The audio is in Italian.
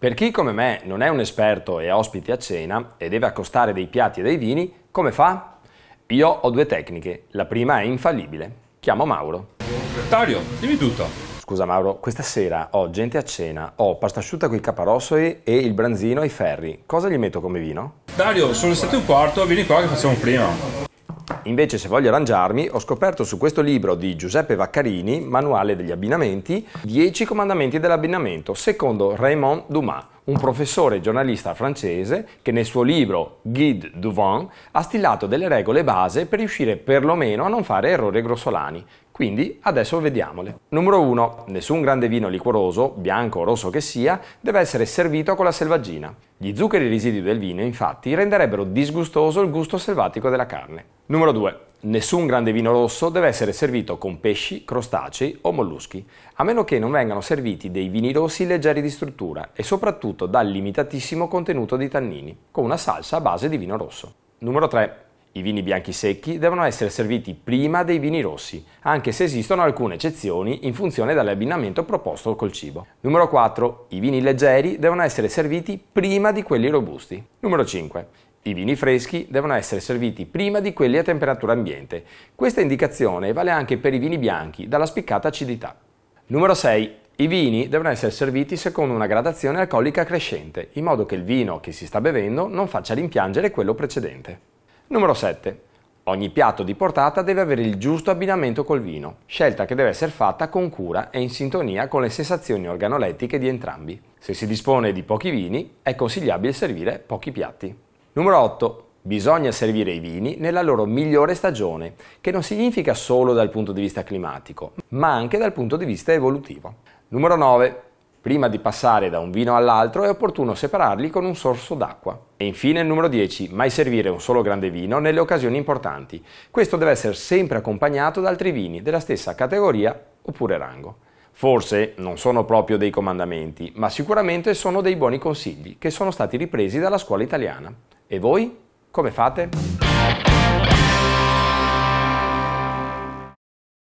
Per chi come me non è un esperto e ha ospiti a cena e deve accostare dei piatti e dei vini, come fa? Io ho due tecniche, la prima è infallibile. Chiamo Mauro. Dario, dimmi tutto. Scusa Mauro, questa sera ho gente a cena, ho pasta asciutta con i caparossoi e il branzino ai ferri. Cosa gli metto come vino? Dario, sono le 7 e un quarto, vieni qua che facciamo prima invece se voglio arrangiarmi ho scoperto su questo libro di Giuseppe Vaccarini, Manuale degli abbinamenti, 10 comandamenti dell'abbinamento, secondo Raymond Dumas, un professore giornalista francese che nel suo libro Guide du Vent ha stilato delle regole base per riuscire perlomeno a non fare errori grossolani. Quindi adesso vediamole. Numero 1. Nessun grande vino liquoroso, bianco o rosso che sia, deve essere servito con la selvaggina. Gli zuccheri residui del vino infatti renderebbero disgustoso il gusto selvatico della carne. Numero 2. Nessun grande vino rosso deve essere servito con pesci, crostacei o molluschi, a meno che non vengano serviti dei vini rossi leggeri di struttura e soprattutto dal limitatissimo contenuto di tannini, con una salsa a base di vino rosso. Numero 3. I vini bianchi secchi devono essere serviti prima dei vini rossi, anche se esistono alcune eccezioni in funzione dell'abbinamento proposto col cibo. Numero 4. I vini leggeri devono essere serviti prima di quelli robusti. Numero 5. I vini freschi devono essere serviti prima di quelli a temperatura ambiente. Questa indicazione vale anche per i vini bianchi dalla spiccata acidità. Numero 6. I vini devono essere serviti secondo una gradazione alcolica crescente, in modo che il vino che si sta bevendo non faccia rimpiangere quello precedente. Numero 7. Ogni piatto di portata deve avere il giusto abbinamento col vino, scelta che deve essere fatta con cura e in sintonia con le sensazioni organolettiche di entrambi. Se si dispone di pochi vini, è consigliabile servire pochi piatti. Numero 8. Bisogna servire i vini nella loro migliore stagione, che non significa solo dal punto di vista climatico, ma anche dal punto di vista evolutivo. Numero 9. Prima di passare da un vino all'altro è opportuno separarli con un sorso d'acqua. E infine il numero 10, mai servire un solo grande vino nelle occasioni importanti. Questo deve essere sempre accompagnato da altri vini della stessa categoria oppure rango. Forse non sono proprio dei comandamenti, ma sicuramente sono dei buoni consigli che sono stati ripresi dalla scuola italiana. E voi come fate?